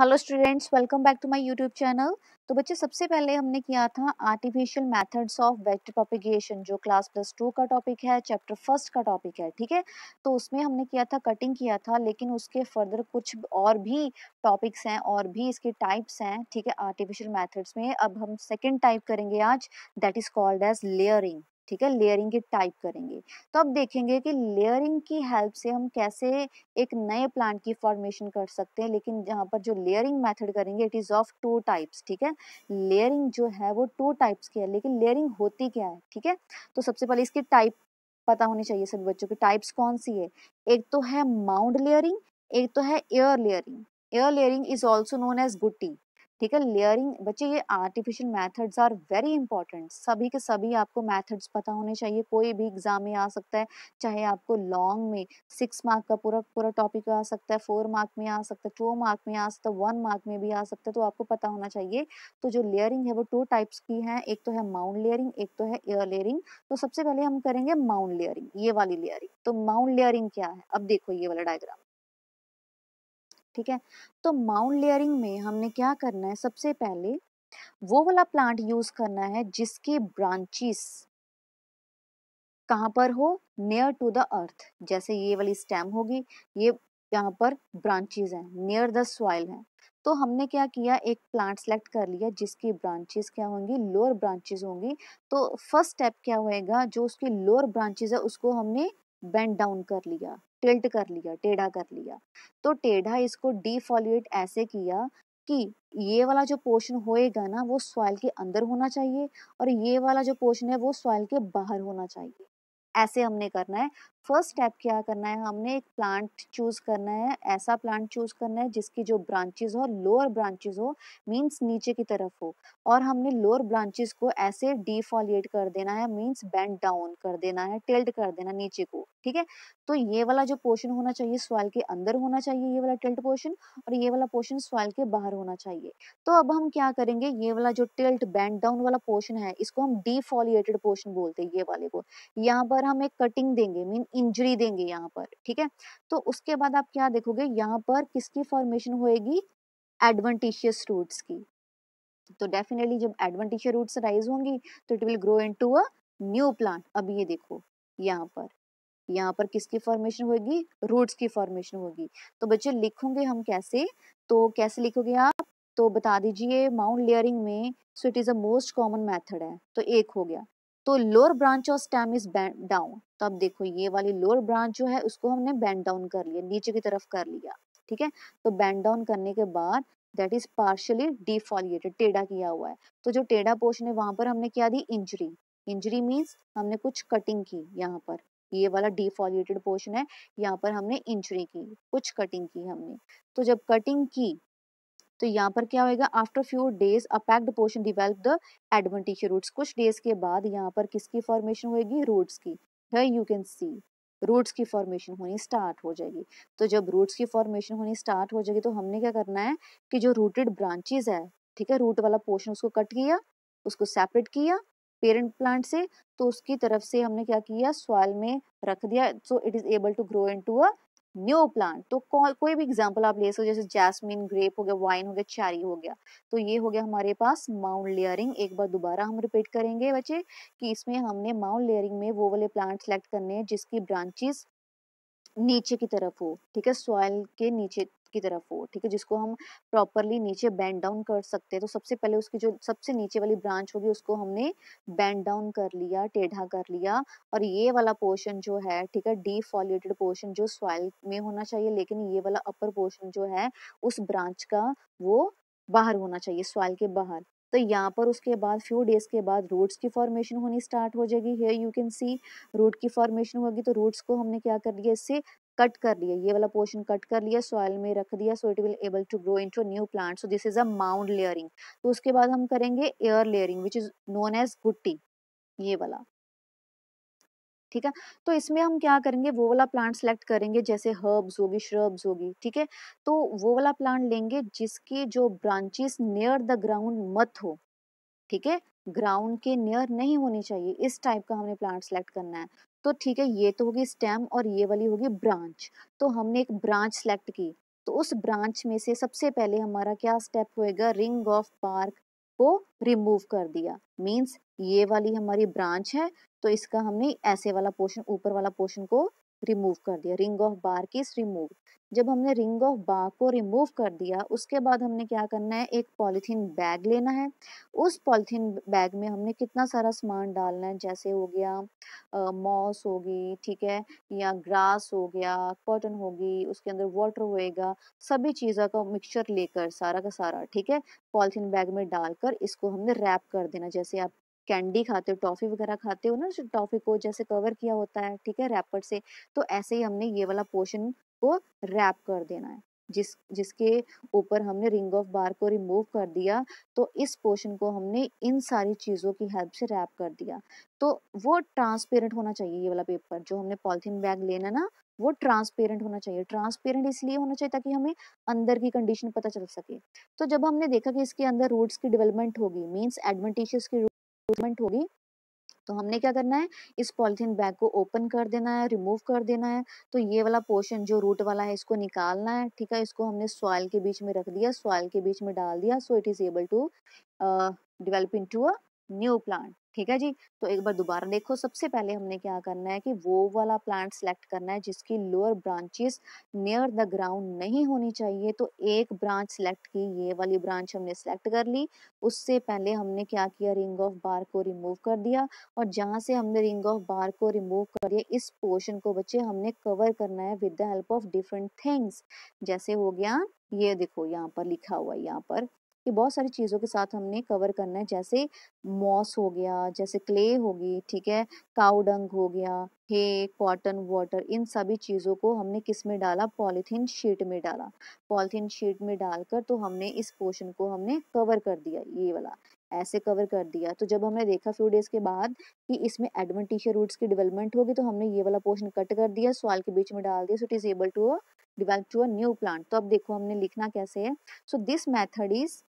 Hello students welcome back to my YouTube channel तो बच्चे सबसे पहले हमने किया था artificial methods of vector propagation जो क्लास प्लस टू का टॉपिक है चैप्टर फर्स्ट का टॉपिक है ठीक है तो उसमें हमने किया था कटिंग किया था लेकिन उसके फर्दर कुछ और भी टॉपिक्स हैं और भी इसके टाइप्स हैं ठीक है आर्टिफिशियल मैथड्स में अब हम सेकेंड टाइप करेंगे आज that is called as layering ठीक है लेयरिंग की टाइप करेंगे तो अब देखेंगे कि लेयरिंग की हेल्प से हम कैसे एक नए प्लांट की फॉर्मेशन कर सकते हैं लेकिन यहाँ पर जो लेयरिंग मेथड करेंगे it is of two types ठीक है लेयरिंग जो है वो टू टाइप्स की है लेकिन लेयरिंग होती क्या है ठीक है तो सबसे पहले इसकी टाइप पता होनी चाहिए सभी बच्चों की टाइप्स कौन सी है एक तो है माउंड लेयरिंग एक तो है air layering air layering is also known as गुट्टी ठीक है लेयरिंग बच्चे ये artificial methods are very important सभी के सभी आपको मेथड्स पता होने चाहिए कोई भी एग्जाम में आ सकता है चाहे आपको लॉन्ग में सिक्स मार्क का पूरा पूरा टॉपिक आ सकता है फोर मार्क में आ सकता है टू मार्क में आ सकता है वन मार्क में भी आ सकता है तो आपको पता होना चाहिए तो जो लेयरिंग है वो टू टाइप्स की है एक तो है माउंट लेयरिंग एक तो है एयर लेयरिंग तो सबसे पहले हम करेंगे माउंट लेयरिंग ये वाली लेयरिंग तो माउंट लेयरिंग क्या है अब देखो ये वाला डायग्राम ठीक है तो माउंट लेयरिंग में हमने क्या करना है सबसे पहले वो वाला प्लांट यूज करना है जिसके ब्रांचेस कहाँ पर हो नियर टू द अर्थ जैसे ये वाली स्टेम होगी ये यहाँ पर ब्रांचेस हैं नियर द सॉइल है तो हमने क्या किया एक प्लांट सेलेक्ट कर लिया जिसकी ब्रांचेस क्या होंगी लोअर ब्रांचेस होंगी तो फर्स्ट स्टेप क्या होएगा जो उसकी लोअर ब्रांचेस है उसको हमने बेंड डाउन कर लिया टिल्ट कर लिया टेढ़ा कर लिया तो टेढ़ा इसको डिफॉलिएट ऐसे किया कि ये वाला जो पोर्शन होएगा ना वो सॉइल के अंदर होना चाहिए और ये वाला जो पोर्शन है वो सॉइल के बाहर होना चाहिए ऐसे हमने करना है फर्स्ट स्टेप क्या करना है हमने एक प्लांट चूज करना है ऐसा प्लांट चूज करना है जिसकी जो ब्रांचेस हो लोअर ब्रांचेस हो मींस नीचे की तरफ हो और हमने लोअर ब्रांचेस को ऐसे डिफॉलिएट कर देना है मींस बेंड डाउन कर देना है टिल्ट कर देना नीचे को ठीक है तो ये वाला जो पोर्शन होना चाहिए सॉइल के अंदर होना चाहिए ये वाला टिल्ट पोर्शन और ये वाला पोर्शन सॉइल के बाहर होना चाहिए तो अब हम क्या करेंगे ये वाला जो टिल्ट बैंड डाउन वाला पोर्शन है इसको हम डिफॉलिएटेड पोर्शन बोलते हैं ये वाले को यहाँ पर हम एक कटिंग देंगे मीन इंजरी देंगे यहाँ पर ठीक है तो उसके बाद आप क्या देखोगे यहाँ पर किसकी फॉर्मेशन होएगी एडवंटिशियस रूट्स की तो डेफिनेटली जब एडवंटिशियस रूट्स राइज होंगी तो it will grow into a new plant अब ये देखो यहाँ पर यहाँ पर किसकी फॉर्मेशन होगी रूट्स की फॉर्मेशन होगी तो बच्चे लिखोगे हम कैसे तो कैसे लिखोगे आप तो बता दीजिए माउंट लेयरिंग में so it is a most common method है तो एक हो गया तो lower branch of stem is bend down तो अब देखो ये वाली लोअर ब्रांच जो है उसको हमने बैंड डाउन कर लिया नीचे की तरफ कर लिया ठीक है तो बैंड डाउन करने के बाद दैट इज पार्शली डिफॉलिएटेड टेढ़ा किया हुआ है तो जो टेढ़ा पोर्शन है वहां पर हमने क्या दी इंजरी इंजरी मीन्स हमने कुछ कटिंग की यहाँ पर ये वाला डिफॉलिएटेड पोर्शन है यहाँ पर हमने इंजरी की कुछ कटिंग की हमने तो जब कटिंग की तो यहाँ पर क्या होएगा after few days a packed portion develop the adventitious roots कुछ डेज के बाद यहाँ पर किसकी फॉर्मेशन होएगी रूट्स की है यू कैन सी रूट्स की फॉर्मेशन होनी स्टार्ट हो जाएगी तो जब रूट्स की फॉर्मेशन होनी स्टार्ट हो जाएगी तो हमने क्या करना है कि जो रूटेड ब्रांचेज है ठीक है रूट वाला पोर्शन उसको कट किया उसको सेपरेट किया पेरेंट प्लांट से तो उसकी तरफ से हमने क्या किया सॉइल में रख दिया so it is able to grow into a new plant तो को, कोई भी एग्जाम्पल आप ले सकते हो जैसे जैस्मिन ग्रेप हो गया वाइन हो गया चैरी हो गया तो ये हो गया हमारे पास माउंट लेयरिंग एक बार दोबारा हम रिपीट करेंगे बच्चे कि इसमें हमने माउंट लेयरिंग में वो वाले प्लांट सेलेक्ट करने हैं जिसकी ब्रांचेस नीचे की तरफ हो ठीक है सॉइल के नीचे की तरफ हो ठीक है जिसको हम प्रॉपरली नीचे बैंड डाउन कर सकते हैं तो सबसे पहले उसकी जो सबसे नीचे वाली ब्रांच होगी उसको हमने बैंड डाउन कर लिया टेढ़ा कर लिया और ये वाला पोर्शन जो है ठीक है डीफॉलिएटेड पोर्शन जो सॉइल में होना चाहिए लेकिन ये वाला अपर पोर्शन जो है उस ब्रांच का वो बाहर होना चाहिए सॉइल के बाहर तो यहाँ पर उसके बाद फ्यू डेज के बाद रूट्स की फॉर्मेशन होनी स्टार्ट हो जाएगी here you can see root की फॉर्मेशन होगी तो रूट्स को हमने क्या कर दिया इससे कट कर लिया ये वाला पोर्शन कट कर लिया सॉइल में रख दिया so it will able to grow into new plant so this is a mound layering तो उसके बाद हम करेंगे air layering which is known as गुट्टी ये वाला ठीक है तो इसमें हम क्या करेंगे वो वाला प्लांट सेलेक्ट करेंगे जैसे हर्ब्स होगी श्रब्स होगी ठीक है तो वो वाला प्लांट लेंगे जिसकी जो ब्रांचेस नियर द ग्राउंड मत हो ठीक है ग्राउंड के नियर नहीं होनी चाहिए इस टाइप का हमने प्लांट सेलेक्ट करना है तो ठीक है ये तो होगी स्टेम और ये वाली होगी ब्रांच तो हमने एक ब्रांच सेलेक्ट की तो उस ब्रांच में से सबसे पहले हमारा क्या स्टेप होएगा रिंग ऑफ पार्क को रिमूव कर दिया मींस ये वाली हमारी ब्रांच है तो इसका हमने ऐसे वाला पोर्शन ऊपर वाला पोर्शन को रिमूव कर दिया रिंग ऑफ बार की रिमूव जब हमने रिंग ऑफ बार को रिमूव कर दिया उसके बाद हमने क्या करना है एक पॉलीथीन बैग लेना है उस पॉलीथीन बैग में हमने कितना सारा सामान डालना है जैसे हो गया मॉस होगी ठीक है या ग्रास हो गया कॉटन होगी उसके अंदर वाटर होएगा सभी चीज़ों का मिक्सचर लेकर सारा का सारा ठीक है पॉलीथीन बैग में डालकर इसको हमने रैप कर देना जैसे आप कैंडी खाते हो टॉफ़ी वगैरह खाते हो ना टॉफ़ी को जैसे कवर किया होता है ठीक है रैपर से तो ऐसे ही हमने ये वाला पोर्शन को रैप कर देना है जिस जिसके ऊपर हमने रिंग ऑफ बार को रिमूव कर दिया तो इस पोर्शन को हमने इन सारी चीज़ों की हेल्प से रैप कर दिया तो वो ट्रांसपेरेंट होना चाहिए ये वाला पेपर जो हमने पॉलिथिन बैग लेना ना वो ट्रांसपेरेंट होना चाहिए ट्रांसपेरेंट इसलिए होना चाहिए ताकि हमें अंदर की कंडीशन पता चल सके तो जब हमने देखा कि इसके अंदर रूट्स की डेवलपमेंट होगी मीन्स एडवेंटिशियस की मूवमेंट होगी तो हमने क्या करना है इस पॉलिथीन बैग को ओपन कर देना है रिमूव कर देना है तो ये वाला पोर्शन जो रूट वाला है इसको निकालना है ठीक है इसको हमने सॉइल के बीच में रख दिया सॉइल के बीच में डाल दिया so it is able to develop into a new plant ठीक है जी तो एक बार दोबारा देखो सबसे पहले हमने क्या करना है कि वो वाला प्लांट सेलेक्ट करना है जिसकी lower branches near the ground नहीं होनी चाहिए तो एक ब्रांच सेलेक्ट की ये वाली ब्रांच हमने सेलेक्ट कर ली उससे पहले हमने क्या किया रिंग ऑफ बार को रिमूव कर दिया और जहाँ से हमने रिंग ऑफ बार को रिमूव कर दिया इस पोर्शन को बच्चे हमने कवर करना है with the help of different things जैसे हो गया ये देखो यहाँ पर लिखा हुआ है यहाँ पर कि बहुत सारी चीज़ों के साथ हमने कवर करना है जैसे मॉस हो गया जैसे क्ले होगी ठीक है काउडंग हो गया हे कॉटन वाटर इन सभी चीज़ों को हमने किस में डाला पॉलीथीन शीट में डाला पॉलीथीन शीट में डालकर तो हमने इस पोर्शन को हमने कवर कर दिया ये वाला ऐसे कवर कर दिया तो जब हमने देखा फ्यू डेज के बाद कि इसमें एडवेंटिशियर रूट्स की डेवलपमेंट होगी तो हमने ये वाला पोर्शन कट कर दिया सॉइल के बीच में डाल दिया so it is able to develop to a new plant तो अब देखो हमने लिखना कैसे है so this method is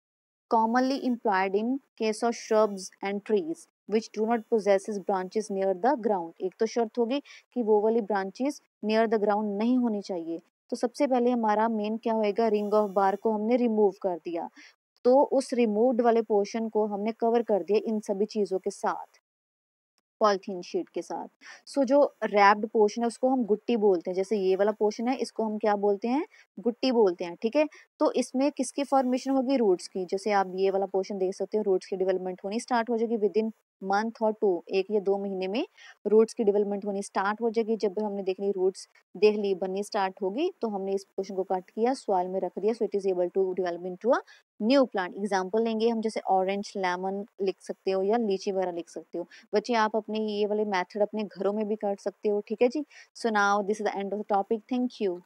commonly employed in case of shrubs and trees which do not possesses branches near the ground. ek to shart hogi ki wo wali branches near the ground nahi honi chahiye to sabse pehle hamara main kya hoega ring of bark ko humne remove kar diya तो उस removed वाले portion को हमने cover कर दिया इन सभी चीज़ों के साथ पॉलिथीन शीट के साथ सो so, जो रैप्ड पोर्शन है उसको हम गुट्टी बोलते हैं जैसे ये वाला पोर्शन है इसको हम क्या बोलते हैं गुट्टी बोलते हैं ठीक है तो इसमें किसकी फॉर्मेशन होगी रूट्स की जैसे आप ये वाला पोर्शन देख सकते हो रूट्स की डेवलपमेंट होनी स्टार्ट हो जाएगी विद इन मंथ और टू एक या दो महीने में रूट्स की डेवलपमेंट होनी स्टार्ट हो जाएगी जब भी हमने देख ली रूट्स देख ली बननी स्टार्ट होगी तो हमने इस क्वेश्चन को कट किया सवाल में रख दिया so it is able to develop into a new plant example लेंगे हम जैसे ऑरेंज लेमन लिख सकते हो या लीची वगैरह लिख सकते हो बच्चे आप अपने ये वाले मैथड अपने घरों में भी कर सकते हो ठीक है जी so now this is the end of the topic thank you